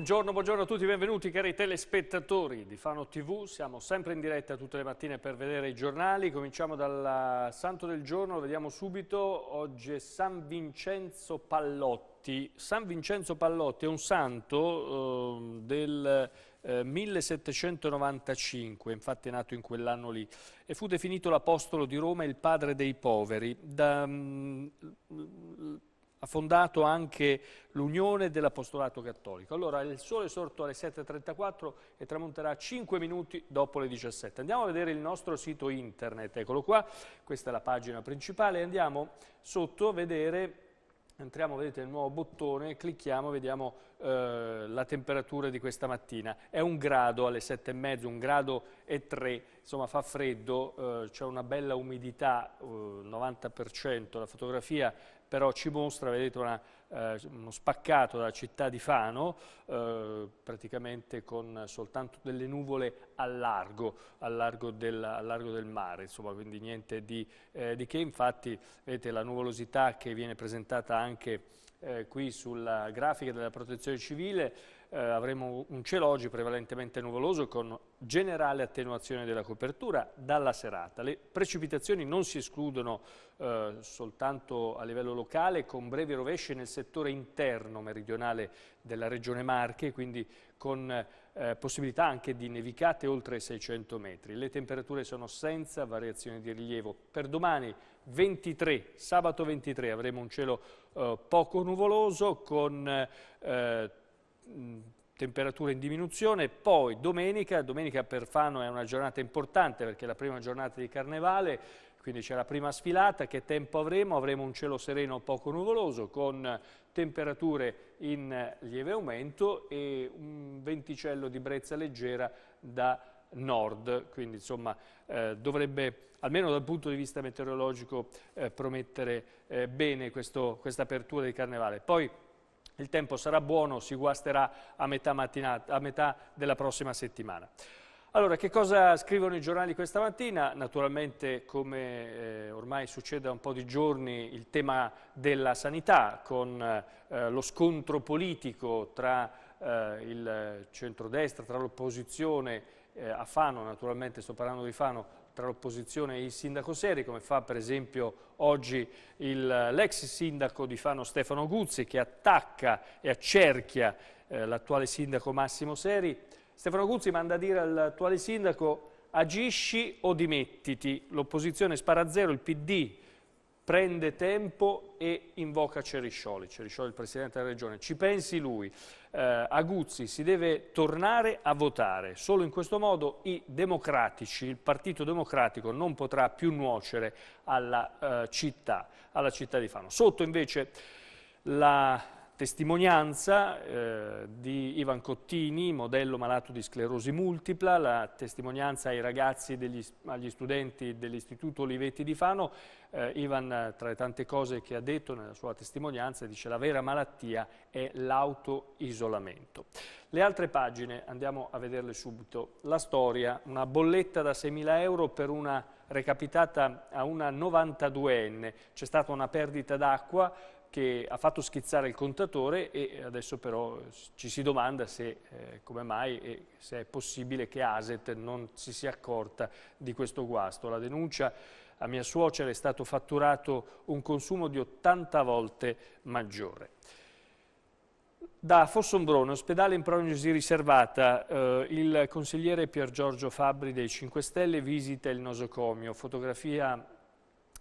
Buongiorno, buongiorno, a tutti, benvenuti cari telespettatori di Fano TV, siamo sempre in diretta tutte le mattine per vedere i giornali, cominciamo dal santo del giorno, lo vediamo subito, oggi è San Vincenzo Pallotti, San Vincenzo Pallotti è un santo eh, del eh, 1795, infatti è nato in quell'anno lì, e fu definito l'apostolo di Roma e il padre dei poveri. Da, mh, mm, mh, ha fondato anche l'Unione dell'Apostolato Cattolico. Allora il sole è sorto alle 7.34 e tramonterà 5 minuti dopo le 17. Andiamo a vedere il nostro sito internet, eccolo qua, questa è la pagina principale, andiamo sotto a vedere Entriamo, vedete, nel nuovo bottone, clicchiamo, vediamo eh, la temperatura di questa mattina. È un grado alle sette e mezzo, un grado e tre, insomma fa freddo, eh, c'è una bella umidità, eh, 90%, la fotografia però ci mostra, vedete, una, eh, uno spaccato della città di Fano, eh, praticamente con soltanto delle nuvole a largo, al largo, del, al largo del mare, insomma, quindi niente di, eh, di che. Infatti, vedete, la nuvolosità che viene presentata anche eh, qui sulla grafica della protezione civile eh, avremo un cielo oggi prevalentemente nuvoloso con generale attenuazione della copertura dalla serata. Le precipitazioni non si escludono eh, soltanto a livello locale con brevi rovesce nel settore interno meridionale della regione Marche, quindi con eh, possibilità anche di nevicate oltre 600 metri. Le temperature sono senza variazioni di rilievo. Per domani 23, sabato 23 avremo un cielo eh, poco nuvoloso con eh, temperature in diminuzione, poi domenica, domenica per Fano è una giornata importante perché è la prima giornata di Carnevale, quindi c'è la prima sfilata, che tempo avremo? Avremo un cielo sereno poco nuvoloso con temperature in eh, lieve aumento e un venticello di brezza leggera da nord, quindi insomma eh, dovrebbe almeno dal punto di vista meteorologico eh, promettere eh, bene questo, questa apertura di carnevale. Poi il tempo sarà buono, si guasterà a metà, mattinata, a metà della prossima settimana. Allora, che cosa scrivono i giornali questa mattina? Naturalmente, come eh, ormai succede da un po' di giorni, il tema della sanità, con eh, lo scontro politico tra eh, il centrodestra, tra l'opposizione eh, a Fano, naturalmente sto parlando di Fano, tra l'opposizione e il sindaco Seri, come fa per esempio oggi l'ex sindaco di Fano Stefano Guzzi che attacca e accerchia eh, l'attuale sindaco Massimo Seri. Stefano Guzzi manda a dire all'attuale sindaco agisci o dimettiti, l'opposizione spara a zero, il PD prende tempo e invoca Ceriscioli, Ceriscioli il Presidente della Regione, ci pensi lui, eh, Aguzzi si deve tornare a votare, solo in questo modo i democratici, il Partito Democratico non potrà più nuocere alla, eh, città, alla città di Fano. Sotto invece la testimonianza eh, di Ivan Cottini, modello malato di sclerosi multipla, la testimonianza ai ragazzi, degli, agli studenti dell'Istituto Olivetti di Fano. Eh, Ivan, tra le tante cose che ha detto nella sua testimonianza, dice la vera malattia è l'autoisolamento. Le altre pagine, andiamo a vederle subito. La storia, una bolletta da 6.000 euro per una recapitata a una 92enne. C'è stata una perdita d'acqua, che ha fatto schizzare il contatore e adesso però ci si domanda se, eh, come mai e se è possibile che ASET non si sia accorta di questo guasto. La denuncia a mia suocera è stato fatturato un consumo di 80 volte maggiore. Da Fossombrone, ospedale in prognosi riservata, eh, il consigliere Pier Giorgio Fabbri dei 5 Stelle visita il nosocomio, fotografia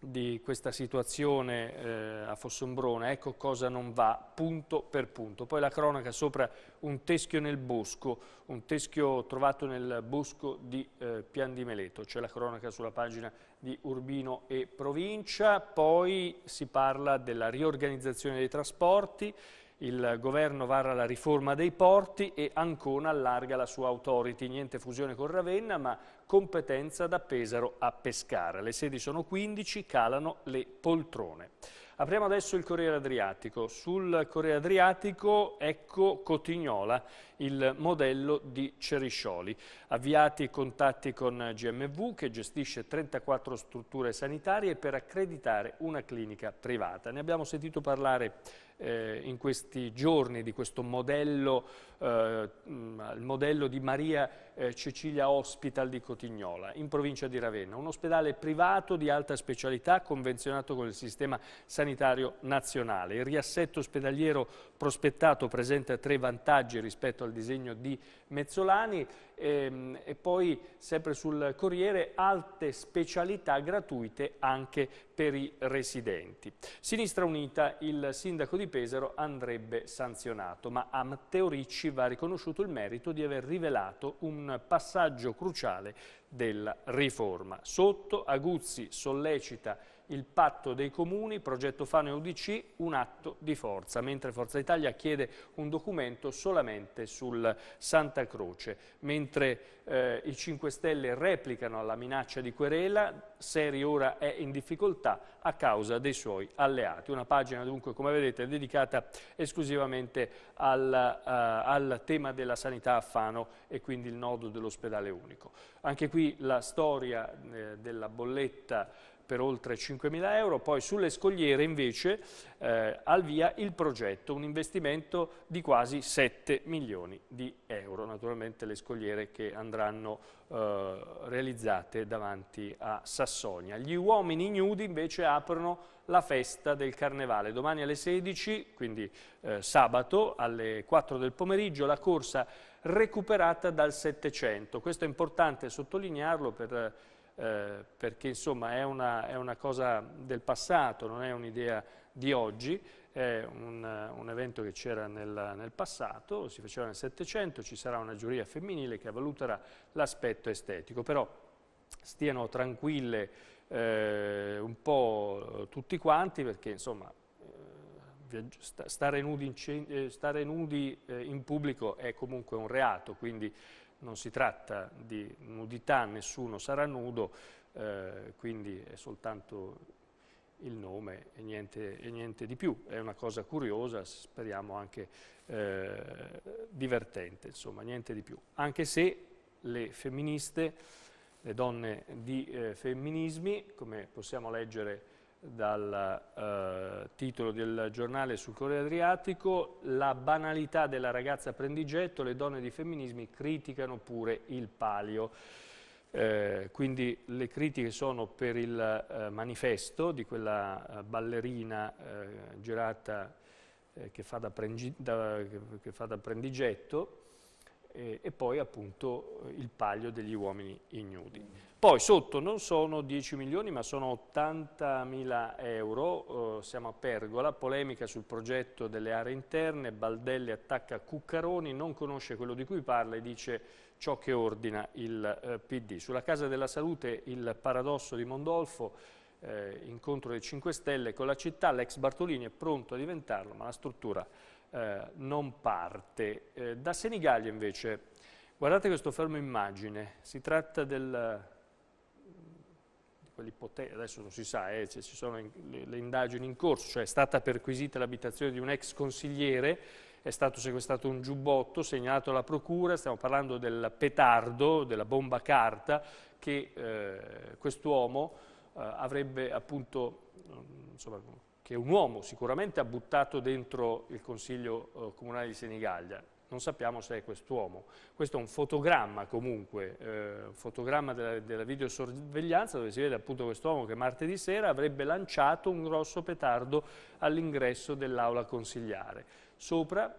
di questa situazione eh, a Fossombrone, ecco cosa non va, punto per punto. Poi la cronaca sopra un teschio nel bosco, un teschio trovato nel bosco di eh, Pian di Meleto, c'è la cronaca sulla pagina di Urbino e Provincia, poi si parla della riorganizzazione dei trasporti, il governo vara la riforma dei porti e Ancona allarga la sua authority, niente fusione con Ravenna ma competenza da Pesaro a Pescara. Le sedi sono 15, calano le poltrone. Apriamo adesso il Corriere Adriatico. Sul Corriere Adriatico ecco Cotignola, il modello di Ceriscioli. Avviati i contatti con GMV che gestisce 34 strutture sanitarie per accreditare una clinica privata. Ne abbiamo sentito parlare eh, in questi giorni di questo modello, eh, il modello di Maria eh, Cecilia Hospital di Cotignola, in provincia di Ravenna, un ospedale privato di alta specialità convenzionato con il sistema sanitario nazionale. Il riassetto ospedaliero prospettato presenta tre vantaggi rispetto al disegno di Mezzolani e, ehm, e poi sempre sul Corriere alte specialità gratuite anche per i residenti. Sinistra Unita, il sindaco di Pesaro andrebbe sanzionato, ma a Matteo Ricci va riconosciuto il merito di aver rivelato un passaggio cruciale della riforma. Sotto Aguzzi sollecita il patto dei comuni, progetto Fano e UDC, un atto di forza, mentre Forza Italia chiede un documento solamente sul Santa Croce, mentre eh, i 5 Stelle replicano alla minaccia di querela, Seri ora è in difficoltà a causa dei suoi alleati. Una pagina dunque, come vedete, dedicata esclusivamente al, uh, al tema della sanità a Fano e quindi il nodo dell'ospedale unico. Anche qui la storia eh, della bolletta per oltre 5.000 euro, poi sulle scogliere invece eh, al via il progetto, un investimento di quasi 7 milioni di euro, naturalmente le scogliere che andranno eh, realizzate davanti a Sassonia. Gli uomini nudi invece aprono la festa del carnevale, domani alle 16, quindi eh, sabato alle 4 del pomeriggio, la corsa recuperata dal 700, questo è importante sottolinearlo per eh, perché insomma è una, è una, cosa del passato, non è un'idea di oggi, è un, un evento che c'era nel, nel, passato, si faceva nel Settecento, ci sarà una giuria femminile che valuterà l'aspetto estetico, però stiano tranquille eh, un po' tutti quanti perché insomma eh, stare nudi, in, eh, stare nudi eh, in pubblico è comunque un reato, quindi non si tratta di nudità, nessuno sarà nudo, eh, quindi è soltanto il nome e niente, e niente, di più. È una cosa curiosa, speriamo anche eh, divertente, insomma, niente di più. Anche se le femministe, le donne di eh, femminismi, come possiamo leggere dal eh, titolo del giornale sul Corriere Adriatico, la banalità della ragazza prendigetto, le donne di femminismi criticano pure il palio. Eh, quindi le critiche sono per il eh, manifesto di quella eh, ballerina eh, girata eh, che fa, da, da, che fa da prendigetto, eh, e poi appunto eh, il paglio degli uomini ignudi. Poi sotto non sono 10 milioni ma sono 80 mila euro, eh, siamo a Pergola, polemica sul progetto delle aree interne, Baldelli attacca Cuccaroni, non conosce quello di cui parla e dice ciò che ordina il eh, PD. Sulla Casa della Salute il paradosso di Mondolfo, eh, incontro dei 5 Stelle con la città, l'ex Bartolini è pronto a diventarlo ma la struttura eh, non parte. Eh, da Senigallia invece, guardate questo fermo immagine, si tratta del, mm, adesso non si sa, eh, ci sono in, le, le, indagini in corso, cioè è stata perquisita l'abitazione di un ex consigliere, è stato sequestrato un giubbotto, segnalato alla procura, stiamo parlando del petardo, della bomba carta che eh, quest'uomo eh, avrebbe appunto, mm, insomma, che un uomo sicuramente ha buttato dentro il Consiglio eh, Comunale di Senigallia, non sappiamo se è quest'uomo. Questo è un fotogramma comunque, eh, un fotogramma della, della, videosorveglianza dove si vede appunto quest'uomo che martedì sera avrebbe lanciato un grosso petardo all'ingresso dell'aula consigliare. Sopra,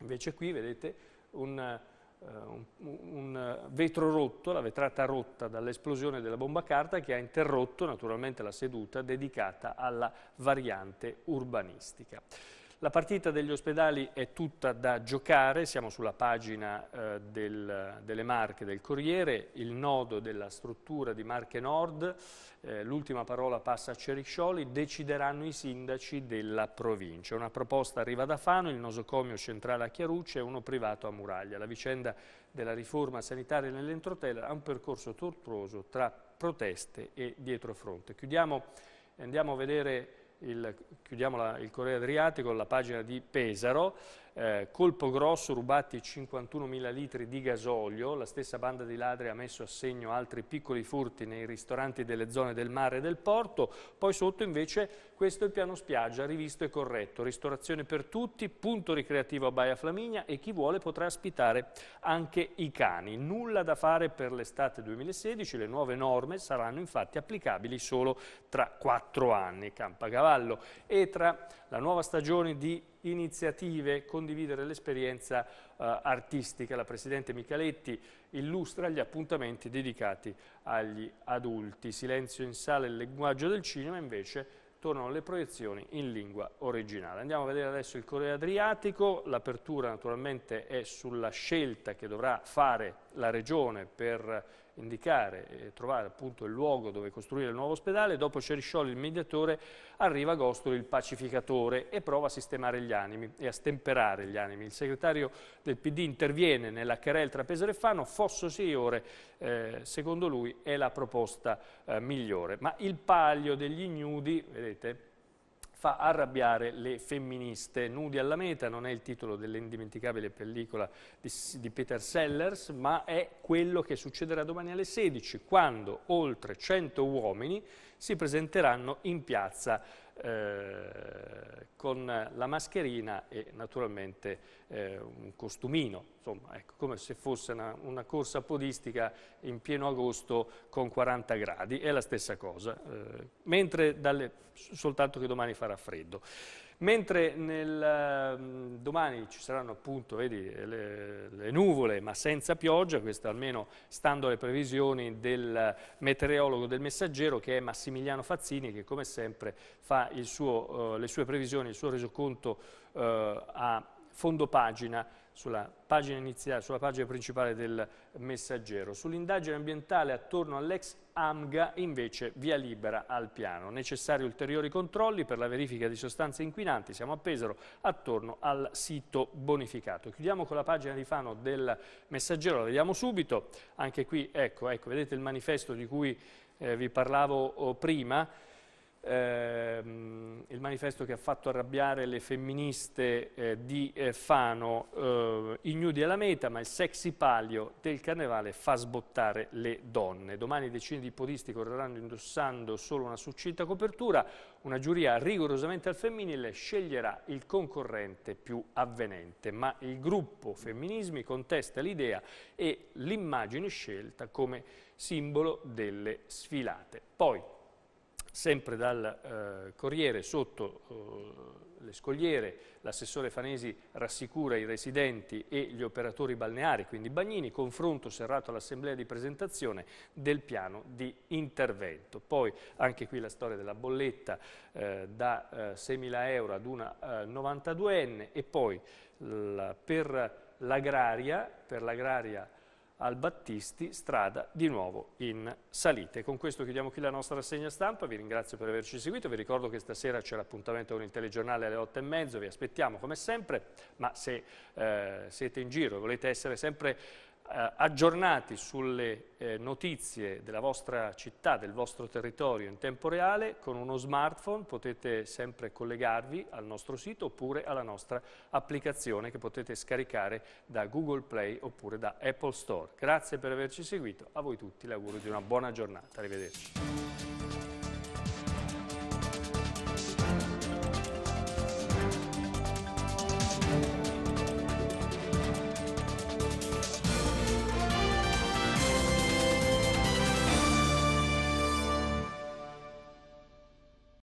invece qui, vedete un, eh, un, un vetro rotto, la vetrata rotta dall'esplosione della bomba carta che ha interrotto naturalmente la seduta dedicata alla variante urbanistica. La partita degli ospedali è tutta da giocare, siamo sulla pagina eh, del, delle Marche del Corriere, il nodo della struttura di Marche Nord, eh, l'ultima parola passa a Cericcioli, decideranno i sindaci della provincia. Una proposta arriva da Fano, il nosocomio centrale a Chiaruccia e uno privato a Muraglia. La vicenda della riforma sanitaria nell'entrotela ha un percorso tortuoso tra proteste e dietrofronte. Chiudiamo e andiamo a vedere il, chiudiamo la, il Corriere Adriatico, la pagina di Pesaro, eh, colpo grosso rubati 51.000 litri di gasolio, la stessa banda di ladri ha messo a segno altri piccoli furti nei ristoranti delle zone del mare e del porto, poi sotto invece questo è il piano spiaggia, rivisto e corretto, ristorazione per tutti, punto ricreativo a Baia Flaminia e chi vuole potrà ospitare anche i cani. Nulla da fare per l'estate 2016, le nuove norme saranno infatti applicabili solo tra quattro anni, Campacavallo, e tra la nuova stagione di iniziative, condividere l'esperienza eh, artistica. La Presidente Micheletti illustra gli appuntamenti dedicati agli adulti. Silenzio in sala e il linguaggio del cinema invece tornano le proiezioni in lingua originale. Andiamo a vedere adesso il Corriere Adriatico, l'apertura naturalmente è sulla scelta che dovrà fare la Regione per indicare e trovare appunto il luogo dove costruire il nuovo ospedale, dopo Ceriscioli il mediatore arriva Agostoli il pacificatore e prova a sistemare gli animi e a stemperare gli animi. Il segretario del PD interviene nella querel tra Pesaro e Fano, Fosso Signore eh, secondo lui è la proposta eh, migliore, ma il palio degli ignudi, vedete, fa arrabbiare le femministe. Nudi alla meta non è il titolo dell'indimenticabile pellicola di, di, Peter Sellers, ma è quello che succederà domani alle 16, quando oltre 100 uomini si presenteranno in piazza eh, con la mascherina e naturalmente eh, un costumino, insomma, ecco, come se fosse una, una, corsa podistica in pieno agosto con 40 gradi, è la stessa cosa, eh, mentre dalle, soltanto che domani farà freddo mentre nel, ehm, domani ci saranno appunto vedi, le, le, nuvole ma senza pioggia, questo almeno stando alle previsioni del meteorologo del messaggero che è Massimiliano Fazzini che come sempre fa suo, eh, le sue previsioni, il suo resoconto eh, a fondo pagina sulla pagina iniziale, sulla pagina principale del messaggero. Sull'indagine ambientale attorno all'ex AMGA invece via libera al piano. Necessari ulteriori controlli per la verifica di sostanze inquinanti, siamo a Pesaro, attorno al sito bonificato. Chiudiamo con la pagina di Fano del messaggero, la vediamo subito. Anche qui, ecco, ecco vedete il manifesto di cui eh, vi parlavo oh, prima ehm, il manifesto che ha fatto arrabbiare le femministe eh, di eh, Fano, eh, ignudi alla meta, ma il sexy palio del carnevale fa sbottare le donne. Domani decine di podisti correranno indossando solo una succinta copertura, una giuria rigorosamente al femminile sceglierà il concorrente più avvenente, ma il gruppo Femminismi contesta l'idea e l'immagine scelta come simbolo delle sfilate. Poi sempre dal eh, Corriere sotto eh, le scogliere, l'assessore Fanesi rassicura i residenti e gli operatori balneari, quindi Bagnini, confronto serrato all'assemblea di presentazione del piano di intervento. Poi anche qui la storia della bolletta eh, da 6.000 eh, euro ad una 92enne eh, e poi per l'agraria al Battisti, strada di nuovo in salita. con questo chiudiamo qui la nostra rassegna stampa, vi ringrazio per averci seguito, vi ricordo che stasera c'è l'appuntamento con il telegiornale alle otto e mezzo, vi aspettiamo come sempre, ma se eh, siete in giro e volete essere sempre eh, aggiornati sulle eh, notizie della vostra città, del vostro territorio in tempo reale, con uno smartphone potete sempre collegarvi al nostro sito oppure alla nostra applicazione che potete scaricare da Google Play oppure da Apple Store. Grazie per averci seguito, a voi tutti l'augurio di una buona giornata, arrivederci.